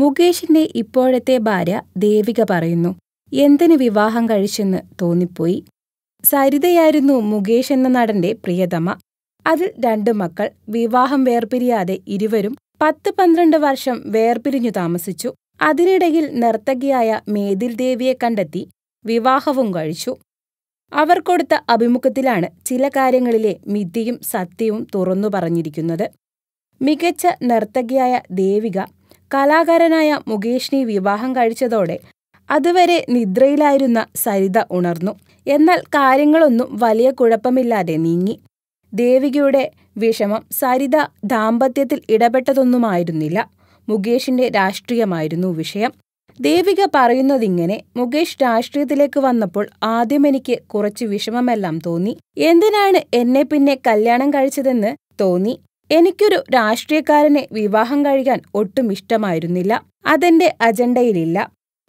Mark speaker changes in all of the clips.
Speaker 1: മുകേഷിന്റെ ഇപ്പോഴത്തെ ഭാര്യ ദേവിക പറയുന്നു എന്തിന് വിവാഹം കഴിച്ചെന്ന് തോന്നിപ്പോയി സരിതയായിരുന്നു മുകേഷ് എന്ന നടന്റെ പ്രിയതമ അതിൽ രണ്ടു മക്കൾ വിവാഹം വേർപിരിയാതെ ഇരുവരും പത്ത് പന്ത്രണ്ട് വർഷം വേർപിരിഞ്ഞു താമസിച്ചു അതിനിടയിൽ നർത്തകിയായ മേതിൽ ദേവിയെ കണ്ടെത്തി വിവാഹവും കഴിച്ചു അവർ കൊടുത്ത അഭിമുഖത്തിലാണ് ചില കാര്യങ്ങളിലെ മിഥിയും സത്യവും തുറന്നു പറഞ്ഞിരിക്കുന്നത് മികച്ച നർത്തകിയായ ദേവിക കലാകാരനായ മുകേഷിനെ വിവാഹം കഴിച്ചതോടെ അതുവരെ നിദ്രയിലായിരുന്ന സരിത ഉണർന്നു എന്നാൽ കാര്യങ്ങളൊന്നും വലിയ കുഴപ്പമില്ലാതെ നീങ്ങി ദേവികയുടെ വിഷമം സരിത ദാമ്പത്യത്തിൽ ഇടപെട്ടതൊന്നുമായിരുന്നില്ല മുകേഷിന്റെ രാഷ്ട്രീയമായിരുന്നു വിഷയം ദേവിക പറയുന്നതിങ്ങനെ മുകേഷ് രാഷ്ട്രീയത്തിലേക്ക് വന്നപ്പോൾ ആദ്യം എനിക്ക് കുറച്ച് വിഷമമെല്ലാം തോന്നി എന്തിനാണ് എന്നെ പിന്നെ കല്യാണം കഴിച്ചതെന്ന് തോന്നി എനിക്കൊരു രാഷ്ട്രീയക്കാരനെ വിവാഹം കഴിക്കാൻ ഒട്ടും ഇഷ്ടമായിരുന്നില്ല അതെന്റെ അജണ്ടയിലില്ല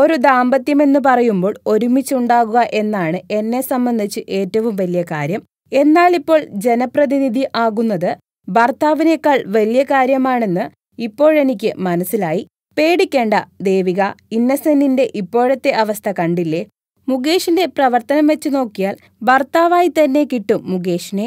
Speaker 1: ഒരു ദാമ്പത്യമെന്ന് പറയുമ്പോൾ ഒരുമിച്ചുണ്ടാകുക എന്നാണ് എന്നെ സംബന്ധിച്ച് ഏറ്റവും വലിയ കാര്യം എന്നാലിപ്പോൾ ജനപ്രതിനിധി ആകുന്നത് ഭർത്താവിനേക്കാൾ വലിയ കാര്യമാണെന്ന് ഇപ്പോഴെനിക്ക് മനസ്സിലായി പേടിക്കേണ്ട ദേവിക ഇന്നസെന്റിന്റെ ഇപ്പോഴത്തെ അവസ്ഥ കണ്ടില്ലേ മുകേഷിന്റെ പ്രവർത്തനം വെച്ച് നോക്കിയാൽ ഭർത്താവായി തന്നെ കിട്ടും മുകേഷിനെ